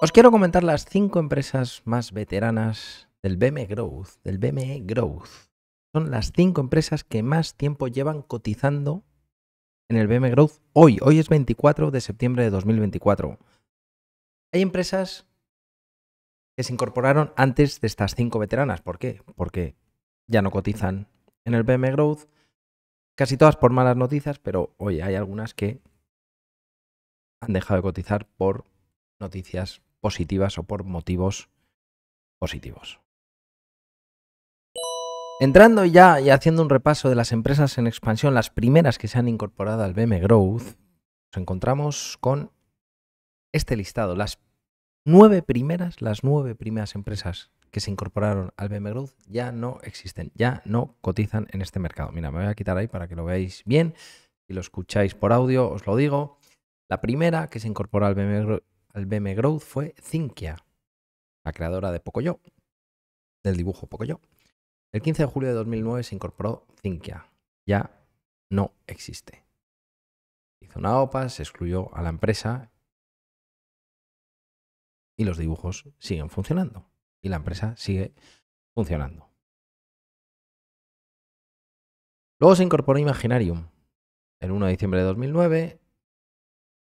Os quiero comentar las cinco empresas más veteranas del BME Growth, del BME Growth. Son las cinco empresas que más tiempo llevan cotizando en el BME Growth hoy. Hoy es 24 de septiembre de 2024. Hay empresas que se incorporaron antes de estas cinco veteranas. ¿Por qué? Porque ya no cotizan en el BME Growth. Casi todas por malas noticias, pero oye, hay algunas que han dejado de cotizar por noticias positivas o por motivos positivos. Entrando ya y haciendo un repaso de las empresas en expansión, las primeras que se han incorporado al BM Growth, nos encontramos con este listado, las nueve primeras, las nueve primeras empresas que se incorporaron al BM Growth ya no existen, ya no cotizan en este mercado. Mira, me voy a quitar ahí para que lo veáis bien. Si lo escucháis por audio, os lo digo. La primera que se incorpora al BM al BM Growth fue cinquia la creadora de Pocoyo, del dibujo Pocoyo. El 15 de julio de 2009 se incorporó cinquia Ya no existe. Hizo una OPA, se excluyó a la empresa y los dibujos siguen funcionando. Y la empresa sigue funcionando. Luego se incorporó Imaginarium el 1 de diciembre de 2009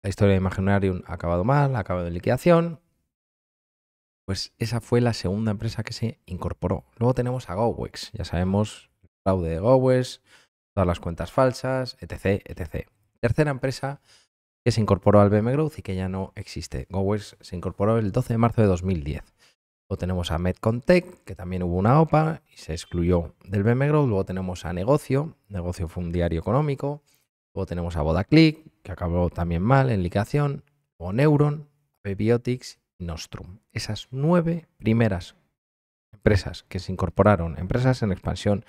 la historia de Imaginarium ha acabado mal, ha acabado en liquidación. Pues esa fue la segunda empresa que se incorporó. Luego tenemos a GoWex. Ya sabemos, el fraude de GoWex, todas las cuentas falsas, etc, etc. Tercera empresa que se incorporó al BM Growth y que ya no existe. GoWex se incorporó el 12 de marzo de 2010. Luego tenemos a Medcontech, que también hubo una OPA y se excluyó del BM Growth. Luego tenemos a Negocio. Negocio fue un diario económico. Luego tenemos a Bodaclick, que acabó también mal en ligación, o Neuron, Biotics y Nostrum. Esas nueve primeras empresas que se incorporaron, empresas en expansión.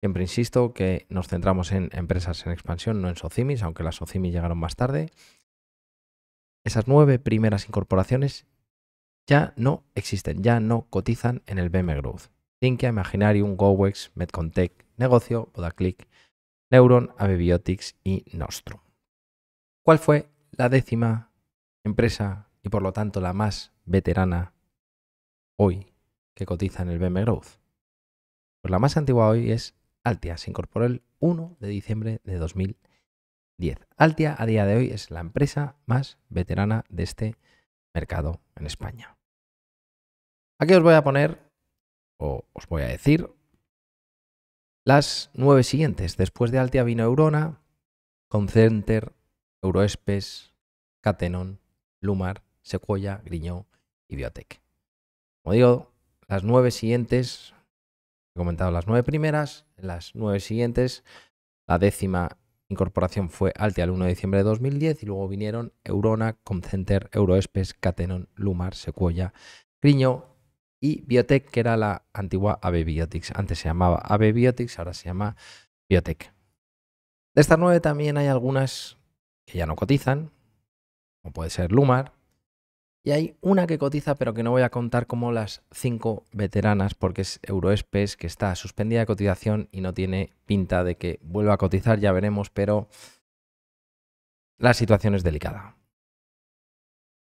Siempre insisto que nos centramos en empresas en expansión, no en socimis, aunque las socimis llegaron más tarde. Esas nueve primeras incorporaciones ya no existen, ya no cotizan en el BM Growth. Thinkia, Imaginarium, GoWex, Medcontech, Negocio, Bodaclick. Neuron, Abebiotics y Nostrum. ¿Cuál fue la décima empresa y por lo tanto la más veterana hoy que cotiza en el BM Growth? Pues la más antigua hoy es Altia, se incorporó el 1 de diciembre de 2010. Altia a día de hoy es la empresa más veterana de este mercado en España. Aquí os voy a poner, o os voy a decir, las nueve siguientes, después de Altia vino Eurona, Concenter, Euroespes, Catenon, Lumar, Sequoia, Griñón y Biotech. Como digo, las nueve siguientes, he comentado las nueve primeras, las nueve siguientes, la décima incorporación fue Altia el 1 de diciembre de 2010 y luego vinieron Eurona, Concenter, Euroespes, Catenon, Lumar, Sequoia, Griñón y Biotech, que era la antigua AB Biotics. Antes se llamaba AB Biotics, ahora se llama Biotech. De estas nueve también hay algunas que ya no cotizan, como puede ser Lumar. Y hay una que cotiza, pero que no voy a contar como las cinco veteranas, porque es Euroespes, que está suspendida de cotización y no tiene pinta de que vuelva a cotizar, ya veremos, pero la situación es delicada.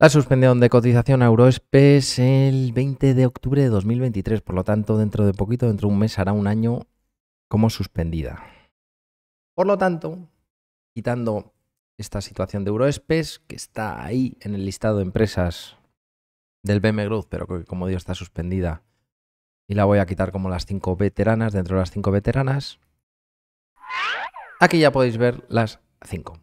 La suspensión de cotización a Euroespes el 20 de octubre de 2023, por lo tanto, dentro de poquito, dentro de un mes, hará un año como suspendida. Por lo tanto, quitando esta situación de Euroespes, que está ahí en el listado de empresas del BM Growth, pero que como digo está suspendida, y la voy a quitar como las cinco veteranas, dentro de las cinco veteranas, aquí ya podéis ver las cinco.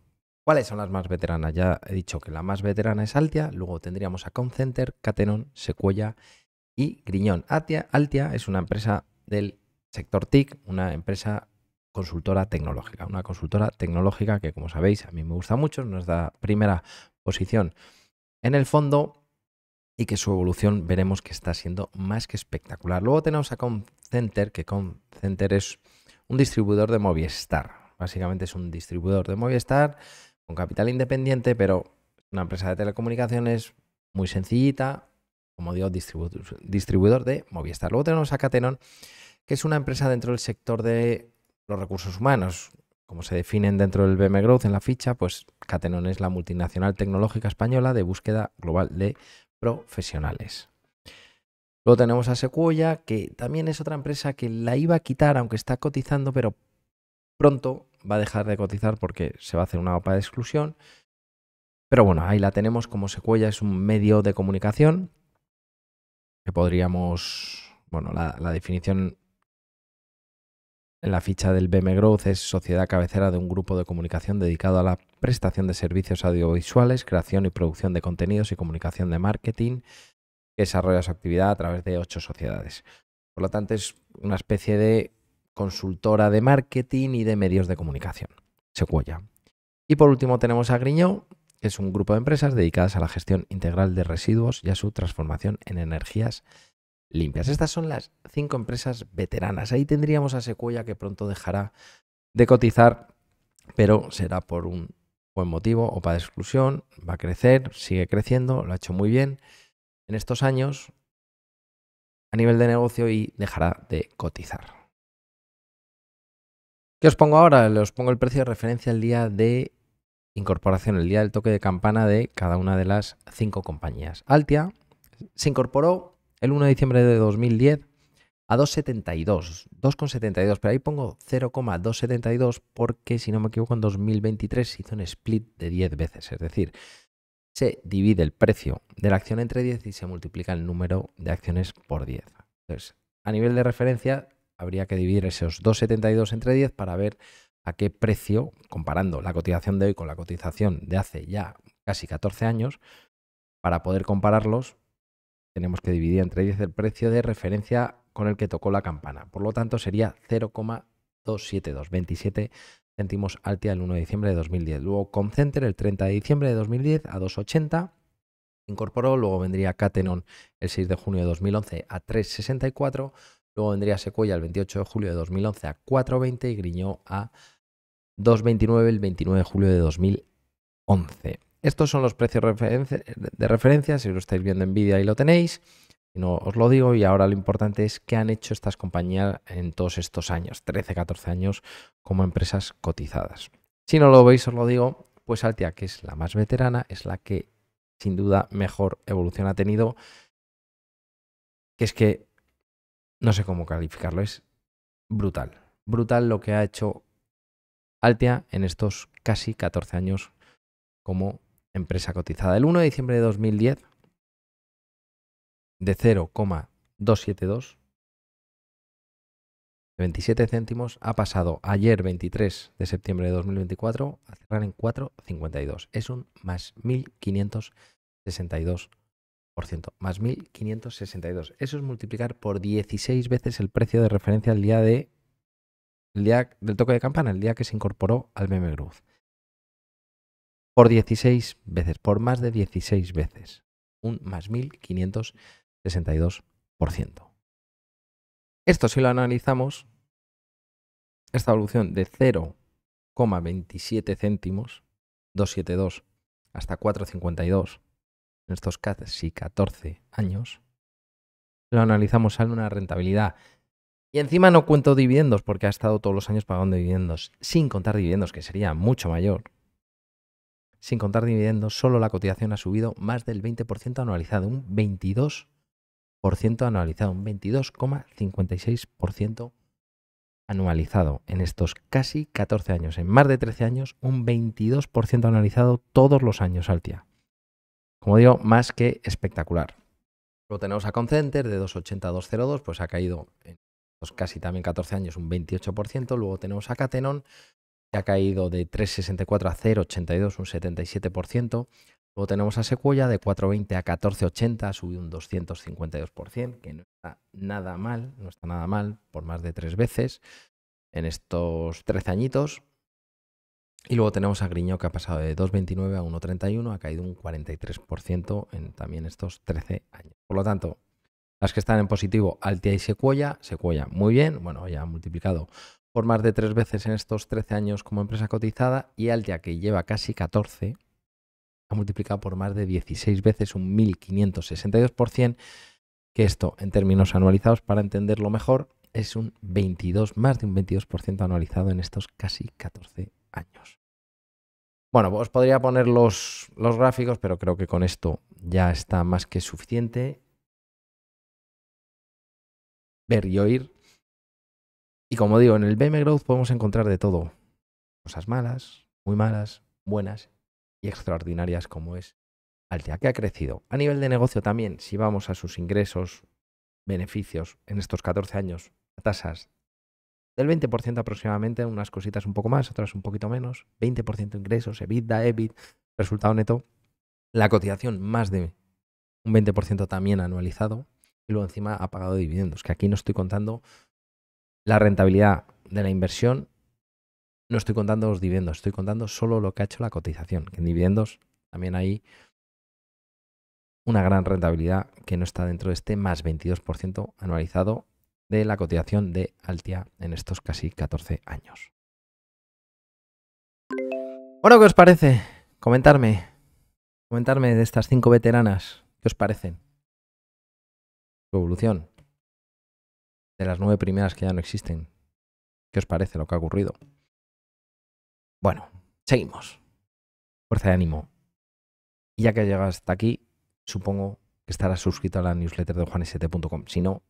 ¿Cuáles son las más veteranas? Ya he dicho que la más veterana es Altia, luego tendríamos a Concenter, Catenon, Secuella y Griñón. Altia, Altia es una empresa del sector TIC, una empresa consultora tecnológica, una consultora tecnológica que como sabéis a mí me gusta mucho, nos da primera posición en el fondo y que su evolución veremos que está siendo más que espectacular. Luego tenemos a Concenter, que Concenter es un distribuidor de Movistar. Básicamente es un distribuidor de Movistar con capital independiente, pero una empresa de telecomunicaciones muy sencillita, como digo, distribuidor de Movistar. Luego tenemos a Catenon, que es una empresa dentro del sector de los recursos humanos, como se definen dentro del BM Growth en la ficha, pues Catenon es la multinacional tecnológica española de búsqueda global de profesionales. Luego tenemos a Sequoia, que también es otra empresa que la iba a quitar, aunque está cotizando, pero pronto va a dejar de cotizar porque se va a hacer una OPA de exclusión. Pero bueno, ahí la tenemos como secuela, es un medio de comunicación que podríamos, bueno, la, la definición en la ficha del BM Growth es sociedad cabecera de un grupo de comunicación dedicado a la prestación de servicios audiovisuales, creación y producción de contenidos y comunicación de marketing, que desarrolla su actividad a través de ocho sociedades. Por lo tanto, es una especie de consultora de marketing y de medios de comunicación, Sequoia. Y por último tenemos a Griñó, que es un grupo de empresas dedicadas a la gestión integral de residuos y a su transformación en energías limpias. Estas son las cinco empresas veteranas. Ahí tendríamos a Sequoia, que pronto dejará de cotizar, pero será por un buen motivo o para exclusión. Va a crecer, sigue creciendo, lo ha hecho muy bien en estos años a nivel de negocio y dejará de cotizar os pongo ahora, os pongo el precio de referencia el día de incorporación, el día del toque de campana de cada una de las cinco compañías. Altia se incorporó el 1 de diciembre de 2010 a 2,72, 2,72, pero ahí pongo 0,272 porque si no me equivoco en 2023 se hizo un split de 10 veces, es decir, se divide el precio de la acción entre 10 y se multiplica el número de acciones por 10. Entonces, a nivel de referencia, habría que dividir esos 2,72 entre 10 para ver a qué precio, comparando la cotización de hoy con la cotización de hace ya casi 14 años, para poder compararlos, tenemos que dividir entre 10 el precio de referencia con el que tocó la campana. Por lo tanto, sería 0,272, 27 céntimos Altia el 1 de diciembre de 2010. Luego Concenter el 30 de diciembre de 2010 a 2,80 incorporó, luego vendría Catenon el 6 de junio de 2011 a 364 Luego vendría Secuella el 28 de julio de 2011 a 4.20 y Griñó a 2.29 el 29 de julio de 2011. Estos son los precios de referencia, si lo estáis viendo en vídeo ahí lo tenéis, no os lo digo y ahora lo importante es qué han hecho estas compañías en todos estos años, 13, 14 años como empresas cotizadas. Si no lo veis, os lo digo, pues Altia, que es la más veterana, es la que sin duda mejor evolución ha tenido, que es que no sé cómo calificarlo, es brutal. Brutal lo que ha hecho Altea en estos casi 14 años como empresa cotizada. El 1 de diciembre de 2010, de 0,272, de 27 céntimos, ha pasado ayer 23 de septiembre de 2024 a cerrar en 4,52. Es un más 1.562 más 1.562. Eso es multiplicar por 16 veces el precio de referencia el día, de, del toque de campana, el día que se incorporó al meme growth. Por 16 veces, por más de 16 veces. Un más 1.562%. Esto si lo analizamos, esta evolución de 0,27 céntimos, 272 hasta 452, en estos casi 14 años, lo analizamos, sale una rentabilidad. Y encima no cuento dividendos porque ha estado todos los años pagando dividendos, sin contar dividendos, que sería mucho mayor. Sin contar dividendos, solo la cotización ha subido más del 20% anualizado, un 22% anualizado, un 22,56% anualizado en estos casi 14 años, en más de 13 años, un 22% anualizado todos los años, Altia como digo, más que espectacular. Luego tenemos a Concenter de 280 a 202, pues ha caído en estos casi también 14 años un 28%. Luego tenemos a Catenon, que ha caído de 364 a 082, un 77%. Luego tenemos a Sequoia de 420 a 1480, ha subido un 252%, que no está nada mal, no está nada mal, por más de tres veces en estos 13 añitos. Y luego tenemos a Griño que ha pasado de 2,29 a 1,31, ha caído un 43% en también estos 13 años. Por lo tanto, las que están en positivo, Altia y Sequoia, Sequoia muy bien, bueno, ya ha multiplicado por más de tres veces en estos 13 años como empresa cotizada y Altia que lleva casi 14, ha multiplicado por más de 16 veces un 1.562%, que esto en términos anualizados, para entenderlo mejor, es un 22, más de un 22% anualizado en estos casi 14 años años. Bueno, os podría poner los, gráficos, pero creo que con esto ya está más que suficiente. Ver y oír. Y como digo, en el BM Growth podemos encontrar de todo. Cosas malas, muy malas, buenas y extraordinarias como es Altea, que ha crecido. A nivel de negocio también, si vamos a sus ingresos, beneficios en estos 14 años, a tasas del 20% aproximadamente, unas cositas un poco más, otras un poquito menos, 20% ingresos, EBITDA, EBIT, resultado neto, la cotización más de un 20% también anualizado y luego encima ha pagado dividendos, que aquí no estoy contando la rentabilidad de la inversión, no estoy contando los dividendos, estoy contando solo lo que ha hecho la cotización, que en dividendos también hay una gran rentabilidad que no está dentro de este más 22% anualizado de la cotización de Altia en estos casi 14 años. Bueno, ¿qué os parece? Comentarme. Comentarme de estas cinco veteranas. ¿Qué os parecen? Su evolución. De las nueve primeras que ya no existen. ¿Qué os parece lo que ha ocurrido? Bueno, seguimos. Fuerza de ánimo. Y ya que llegas hasta aquí, supongo que estarás suscrito a la newsletter de juanesete.com. Si no,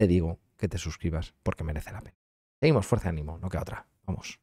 te digo que te suscribas porque merece la pena. Seguimos, fuerza y ánimo, no que otra. Vamos.